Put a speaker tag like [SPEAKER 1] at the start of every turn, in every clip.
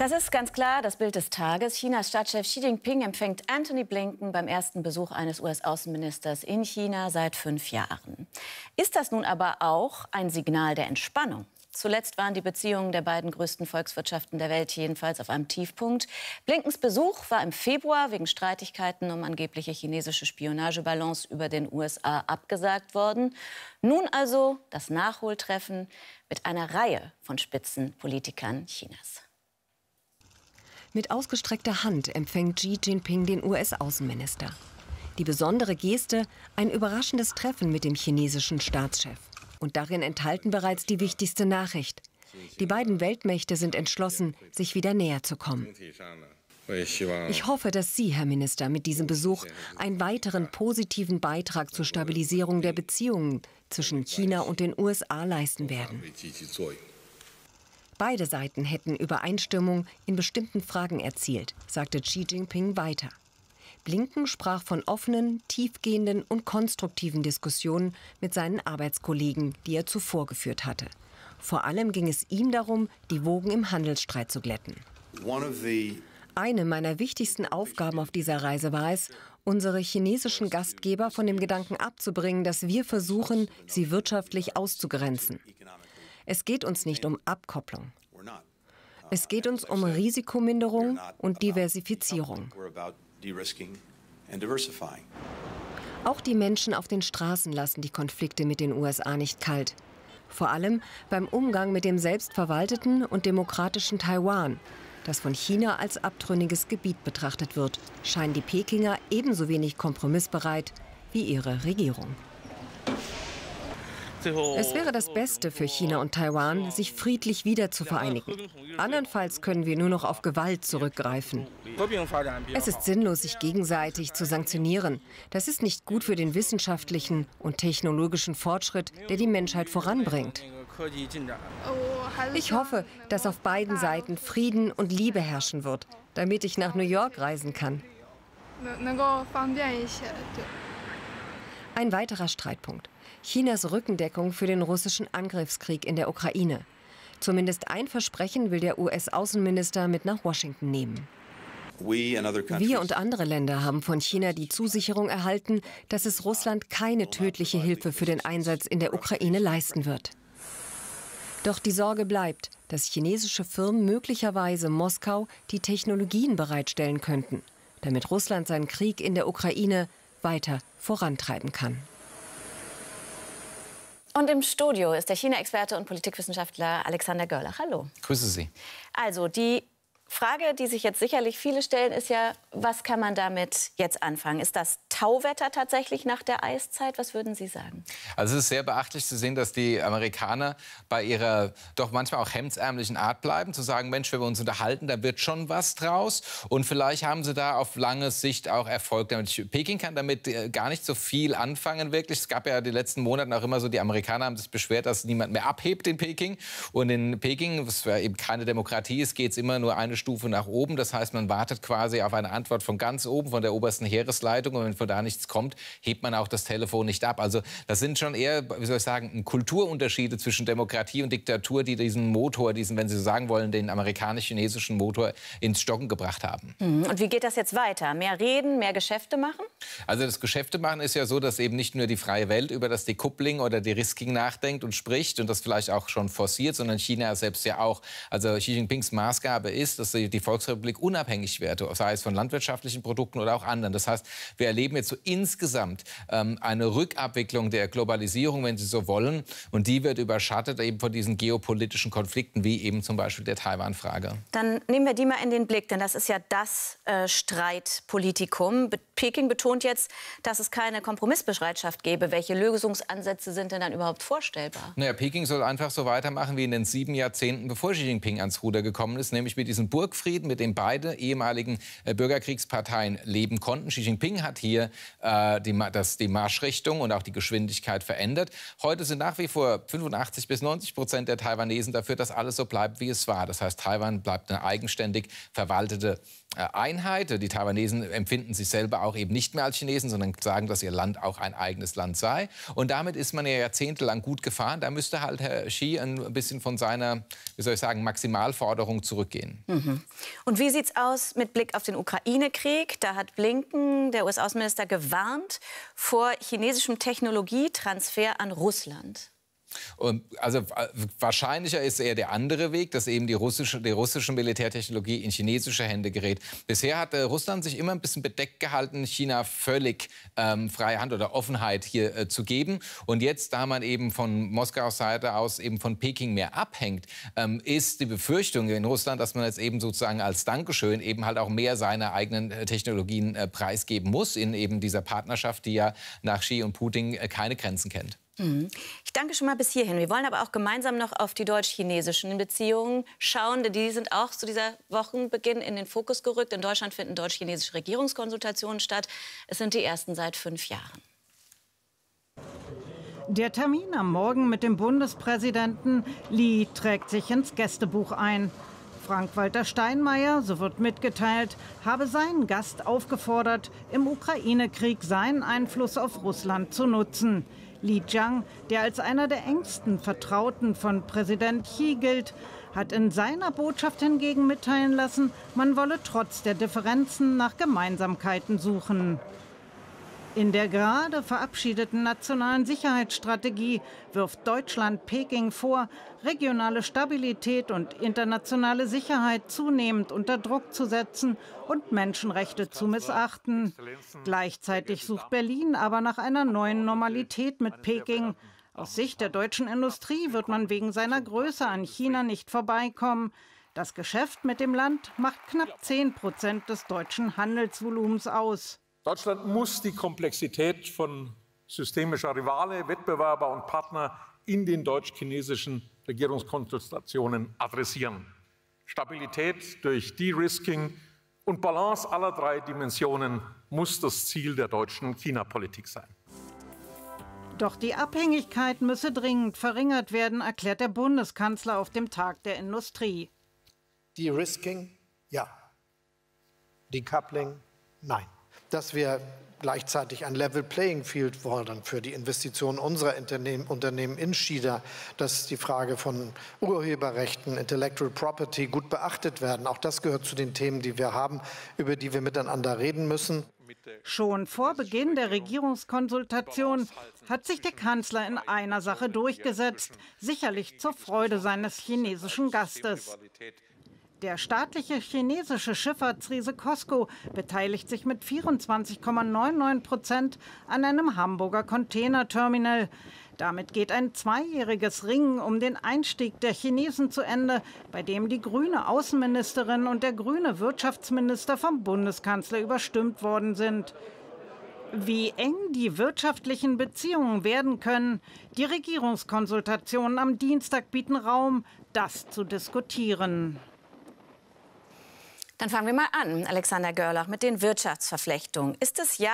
[SPEAKER 1] Das ist ganz klar das Bild des Tages. Chinas Staatschef Xi Jinping empfängt Anthony Blinken beim ersten Besuch eines US-Außenministers in China seit fünf Jahren. Ist das nun aber auch ein Signal der Entspannung? Zuletzt waren die Beziehungen der beiden größten Volkswirtschaften der Welt jedenfalls auf einem Tiefpunkt. Blinkens Besuch war im Februar wegen Streitigkeiten um angebliche chinesische Spionagebalance über den USA abgesagt worden. Nun also das Nachholtreffen mit einer Reihe von Spitzenpolitikern Chinas.
[SPEAKER 2] Mit ausgestreckter Hand empfängt Xi Jinping den US-Außenminister. Die besondere Geste, ein überraschendes Treffen mit dem chinesischen Staatschef. Und darin enthalten bereits die wichtigste Nachricht. Die beiden Weltmächte sind entschlossen, sich wieder näher zu kommen. Ich hoffe, dass Sie, Herr Minister, mit diesem Besuch einen weiteren positiven Beitrag zur Stabilisierung der Beziehungen zwischen China und den USA leisten werden. Beide Seiten hätten Übereinstimmung in bestimmten Fragen erzielt, sagte Xi Jinping weiter. Blinken sprach von offenen, tiefgehenden und konstruktiven Diskussionen mit seinen Arbeitskollegen, die er zuvor geführt hatte. Vor allem ging es ihm darum, die Wogen im Handelsstreit zu glätten. Eine meiner wichtigsten Aufgaben auf dieser Reise war es, unsere chinesischen Gastgeber von dem Gedanken abzubringen, dass wir versuchen, sie wirtschaftlich auszugrenzen. Es geht uns nicht um Abkopplung. Es geht uns um Risikominderung und Diversifizierung. Auch die Menschen auf den Straßen lassen die Konflikte mit den USA nicht kalt. Vor allem beim Umgang mit dem selbstverwalteten und demokratischen Taiwan, das von China als abtrünniges Gebiet betrachtet wird, scheinen die Pekinger ebenso wenig kompromissbereit wie ihre Regierung. Es wäre das Beste für China und Taiwan, sich friedlich wieder zu vereinigen. Andernfalls können wir nur noch auf Gewalt zurückgreifen. Es ist sinnlos, sich gegenseitig zu sanktionieren. Das ist nicht gut für den wissenschaftlichen und technologischen Fortschritt, der die Menschheit voranbringt. Ich hoffe, dass auf beiden Seiten Frieden und Liebe herrschen wird, damit ich nach New York reisen kann. Ein weiterer Streitpunkt. Chinas Rückendeckung für den russischen Angriffskrieg in der Ukraine. Zumindest ein Versprechen will der US-Außenminister mit nach Washington nehmen.
[SPEAKER 3] Wir und
[SPEAKER 2] andere Länder haben von China die Zusicherung erhalten, dass es Russland keine tödliche Hilfe für den Einsatz in der Ukraine leisten wird. Doch die Sorge bleibt, dass chinesische Firmen möglicherweise Moskau die Technologien bereitstellen könnten, damit Russland seinen Krieg in der Ukraine weiter vorantreiben kann.
[SPEAKER 1] Und im Studio ist der China-Experte und Politikwissenschaftler Alexander Görlach. Hallo. Grüße Sie. Also, die Frage, die sich jetzt sicherlich viele stellen, ist ja, was kann man damit jetzt anfangen? Ist das Tauwetter tatsächlich nach der Eiszeit? Was würden Sie sagen?
[SPEAKER 4] Also es ist sehr beachtlich zu sehen, dass die Amerikaner bei ihrer doch manchmal auch hemdsärmlichen Art bleiben, zu sagen, Mensch, wenn wir uns unterhalten, da wird schon was draus. Und vielleicht haben sie da auf lange Sicht auch Erfolg damit. Peking kann damit äh, gar nicht so viel anfangen wirklich. Es gab ja die letzten Monaten auch immer so, die Amerikaner haben sich beschwert, dass niemand mehr abhebt in Peking. Und in Peking, was eben keine Demokratie ist, geht es immer nur eine Stufe nach oben. Das heißt, man wartet quasi auf eine Antwort von ganz oben, von der obersten Heeresleitung. Und wenn von da nichts kommt, hebt man auch das Telefon nicht ab. Also das sind schon eher, wie soll ich sagen, Kulturunterschiede zwischen Demokratie und Diktatur, die diesen Motor, diesen, wenn Sie so sagen wollen, den amerikanisch-chinesischen Motor ins Stocken gebracht haben.
[SPEAKER 1] Mhm. Und wie geht das jetzt weiter? Mehr reden, mehr Geschäfte machen?
[SPEAKER 4] Also das Geschäfte machen ist ja so, dass eben nicht nur die freie Welt über das Decoupling oder Risking nachdenkt und spricht und das vielleicht auch schon forciert, sondern China selbst ja auch. Also Xi Jinpings Maßgabe ist, dass dass die Volksrepublik unabhängig werde, sei es von landwirtschaftlichen Produkten oder auch anderen. Das heißt, wir erleben jetzt so insgesamt ähm, eine Rückabwicklung der Globalisierung, wenn Sie so wollen. Und die wird überschattet eben von diesen geopolitischen Konflikten, wie eben zum Beispiel der Taiwan-Frage.
[SPEAKER 1] Dann nehmen wir die mal in den Blick, denn das ist ja das äh, Streitpolitikum. Peking betont jetzt, dass es keine Kompromissbereitschaft gäbe. Welche Lösungsansätze sind denn dann überhaupt vorstellbar?
[SPEAKER 4] Naja, Peking soll einfach so weitermachen wie in den sieben Jahrzehnten, bevor Xi Jinping ans Ruder gekommen ist, nämlich mit diesem Burgfrieden, mit dem beide ehemaligen äh, Bürgerkriegsparteien leben konnten. Xi Jinping hat hier äh, die, das, die Marschrichtung und auch die Geschwindigkeit verändert. Heute sind nach wie vor 85 bis 90 Prozent der Taiwanesen dafür, dass alles so bleibt, wie es war. Das heißt, Taiwan bleibt eine eigenständig verwaltete äh, Einheit. Die Taiwanesen empfinden sich selber auch auch eben nicht mehr als Chinesen, sondern sagen, dass ihr Land auch ein eigenes Land sei. Und damit ist man ja jahrzehntelang gut gefahren. Da müsste halt Herr Xi ein bisschen von seiner, wie soll ich sagen, Maximalforderung zurückgehen.
[SPEAKER 2] Mhm.
[SPEAKER 1] Und wie sieht's aus mit Blick auf den Ukraine-Krieg? Da hat Blinken, der US-Außenminister, gewarnt vor chinesischem Technologietransfer an Russland.
[SPEAKER 4] Also äh, wahrscheinlicher ist eher der andere Weg, dass eben die russische, die russische Militärtechnologie in chinesische Hände gerät. Bisher hat Russland sich immer ein bisschen bedeckt gehalten, China völlig ähm, freie Hand oder Offenheit hier äh, zu geben. Und jetzt, da man eben von Moskaus Seite aus eben von Peking mehr abhängt, ähm, ist die Befürchtung in Russland, dass man jetzt eben sozusagen als Dankeschön eben halt auch mehr seine eigenen äh, Technologien äh, preisgeben muss in eben dieser Partnerschaft, die ja nach Xi und Putin äh, keine Grenzen kennt.
[SPEAKER 2] Mhm.
[SPEAKER 1] Ich danke schon mal bis hierhin. Wir wollen aber auch gemeinsam noch auf die deutsch-chinesischen Beziehungen schauen. Die sind auch zu dieser Wochenbeginn in den Fokus gerückt. In Deutschland finden deutsch-chinesische Regierungskonsultationen statt. Es sind die ersten seit fünf Jahren.
[SPEAKER 3] Der Termin am Morgen mit dem Bundespräsidenten Li trägt sich ins Gästebuch ein. Frank-Walter Steinmeier, so wird mitgeteilt, habe seinen Gast aufgefordert, im Ukraine-Krieg seinen Einfluss auf Russland zu nutzen. Li Jiang, der als einer der engsten Vertrauten von Präsident Xi gilt, hat in seiner Botschaft hingegen mitteilen lassen, man wolle trotz der Differenzen nach Gemeinsamkeiten suchen. In der gerade verabschiedeten nationalen Sicherheitsstrategie wirft Deutschland Peking vor, regionale Stabilität und internationale Sicherheit zunehmend unter Druck zu setzen und Menschenrechte zu missachten. Gleichzeitig sucht Berlin aber nach einer neuen Normalität mit Peking. Aus Sicht der deutschen Industrie wird man wegen seiner Größe an China nicht vorbeikommen. Das Geschäft mit dem Land macht knapp 10 Prozent des deutschen Handelsvolumens aus.
[SPEAKER 4] Deutschland muss die Komplexität von systemischer Rivale, Wettbewerber und Partner in den deutsch-chinesischen Regierungskonstellationen adressieren. Stabilität durch De-Risking und Balance aller drei Dimensionen muss das Ziel der deutschen China-Politik sein.
[SPEAKER 3] Doch die Abhängigkeit müsse dringend verringert werden, erklärt der Bundeskanzler auf dem Tag der Industrie. De-Risking,
[SPEAKER 4] ja. Decoupling, nein dass wir gleichzeitig ein Level Playing Field wollen für die Investitionen unserer Unternehmen, Unternehmen in China, dass die Frage von Urheberrechten, Intellectual Property gut beachtet werden. Auch das gehört zu den Themen, die wir haben, über die wir miteinander reden müssen.
[SPEAKER 3] Schon vor Beginn der Regierungskonsultation hat sich der Kanzler in einer Sache durchgesetzt, sicherlich zur Freude seines chinesischen Gastes. Der staatliche chinesische Schifffahrtsriese Costco beteiligt sich mit 24,99 Prozent an einem Hamburger Containerterminal. Damit geht ein zweijähriges Ringen um den Einstieg der Chinesen zu Ende, bei dem die grüne Außenministerin und der grüne Wirtschaftsminister vom Bundeskanzler überstimmt worden sind. Wie eng die wirtschaftlichen Beziehungen werden können, die Regierungskonsultationen am Dienstag bieten Raum, das zu diskutieren.
[SPEAKER 1] Dann fangen wir mal an, Alexander Görlach, mit den Wirtschaftsverflechtungen. Ist es ja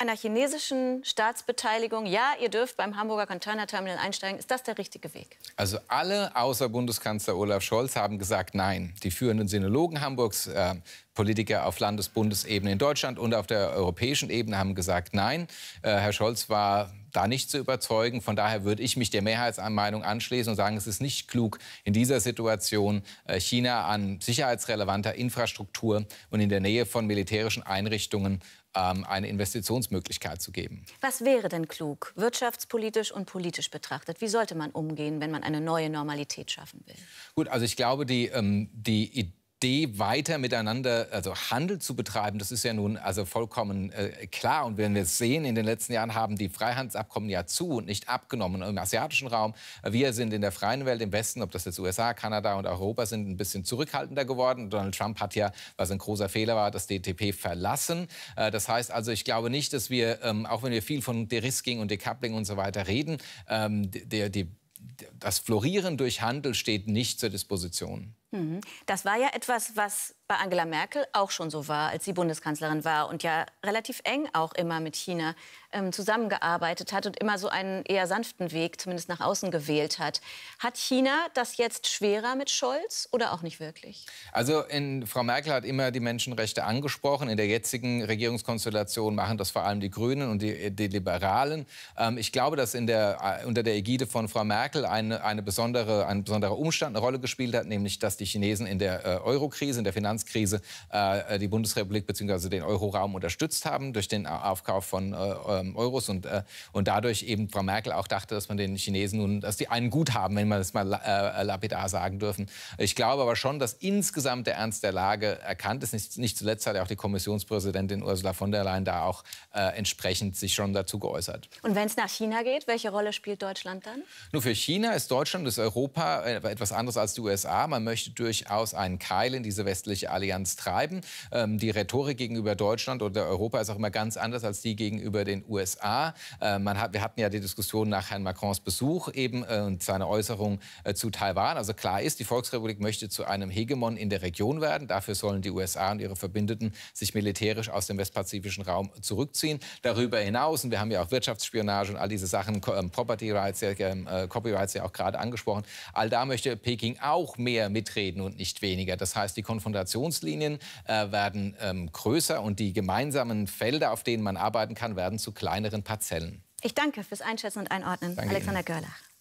[SPEAKER 1] einer chinesischen Staatsbeteiligung, ja, ihr dürft beim Hamburger Terminal einsteigen, ist das der richtige
[SPEAKER 4] Weg? Also alle außer Bundeskanzler Olaf Scholz haben gesagt nein. Die führenden Sinologen Hamburgs, äh, Politiker auf Landesbundesebene in Deutschland und auf der europäischen Ebene haben gesagt nein. Äh, Herr Scholz war da nicht zu überzeugen. Von daher würde ich mich der Mehrheitsmeinung anschließen und sagen, es ist nicht klug, in dieser Situation äh, China an sicherheitsrelevanter Infrastruktur und in der Nähe von militärischen Einrichtungen ähm, eine Investitionsmöglichkeit zu geben.
[SPEAKER 1] Was wäre denn klug, wirtschaftspolitisch und politisch betrachtet? Wie sollte man umgehen, wenn man eine neue Normalität schaffen will?
[SPEAKER 4] Gut, also ich glaube, die, ähm, die Idee, D weiter miteinander, also Handel zu betreiben, das ist ja nun also vollkommen äh, klar. Und wenn wir es sehen, in den letzten Jahren haben die Freihandelsabkommen ja zu und nicht abgenommen. Im asiatischen Raum, wir sind in der freien Welt im Westen, ob das jetzt USA, Kanada und Europa sind, ein bisschen zurückhaltender geworden. Donald Trump hat ja, was ein großer Fehler war, das DTP verlassen. Äh, das heißt also, ich glaube nicht, dass wir, ähm, auch wenn wir viel von Derisking und Decoupling und so weiter reden, ähm, der, die, das Florieren durch Handel steht nicht zur Disposition.
[SPEAKER 1] Mhm. Das war ja etwas, was bei Angela Merkel auch schon so war, als sie Bundeskanzlerin war und ja relativ eng auch immer mit China ähm, zusammengearbeitet hat und immer so einen eher sanften Weg zumindest nach außen gewählt hat. Hat China das jetzt schwerer mit Scholz oder auch nicht wirklich?
[SPEAKER 4] Also in, Frau Merkel hat immer die Menschenrechte angesprochen. In der jetzigen Regierungskonstellation machen das vor allem die Grünen und die, die Liberalen. Ähm, ich glaube, dass in der, äh, unter der Ägide von Frau Merkel eine, eine besondere, ein besonderer Umstand eine Rolle gespielt hat, nämlich dass die Chinesen in der äh, Euro-Krise, in der Finanzkrise äh, äh, die Bundesrepublik bzw. den Euroraum unterstützt haben durch den Aufkauf von ähm, Euros und, und dadurch eben Frau Merkel auch dachte, dass man den Chinesen nun, dass die einen gut haben, wenn man das mal lapidar sagen dürfen. Ich glaube aber schon, dass insgesamt der Ernst der Lage erkannt ist. Nicht, nicht zuletzt hat ja auch die Kommissionspräsidentin Ursula von der Leyen da auch entsprechend sich schon dazu geäußert.
[SPEAKER 1] Und wenn es nach China geht, welche Rolle spielt Deutschland dann?
[SPEAKER 4] Nur für China ist Deutschland, ist Europa etwas anderes als die USA. Man möchte durchaus einen Keil in diese westliche Allianz treiben. Ähm, die Rhetorik gegenüber Deutschland oder Europa ist auch immer ganz anders als die gegenüber den USA. Äh, man hat, wir hatten ja die Diskussion nach Herrn Macrons Besuch eben äh, und seine Äußerung äh, zu Taiwan. Also klar ist, die Volksrepublik möchte zu einem Hegemon in der Region werden. Dafür sollen die USA und ihre Verbündeten sich militärisch aus dem westpazifischen Raum zurückziehen. Darüber hinaus, und wir haben ja auch Wirtschaftsspionage und all diese Sachen, ähm, Property Rights, äh, Copyrights ja auch gerade angesprochen, all da möchte Peking auch mehr mitreden reden und nicht weniger. Das heißt, die Konfrontationslinien äh, werden ähm, größer und die gemeinsamen Felder, auf denen man arbeiten kann, werden zu kleineren Parzellen.
[SPEAKER 1] Ich danke fürs Einschätzen und Einordnen, danke Alexander Görlach.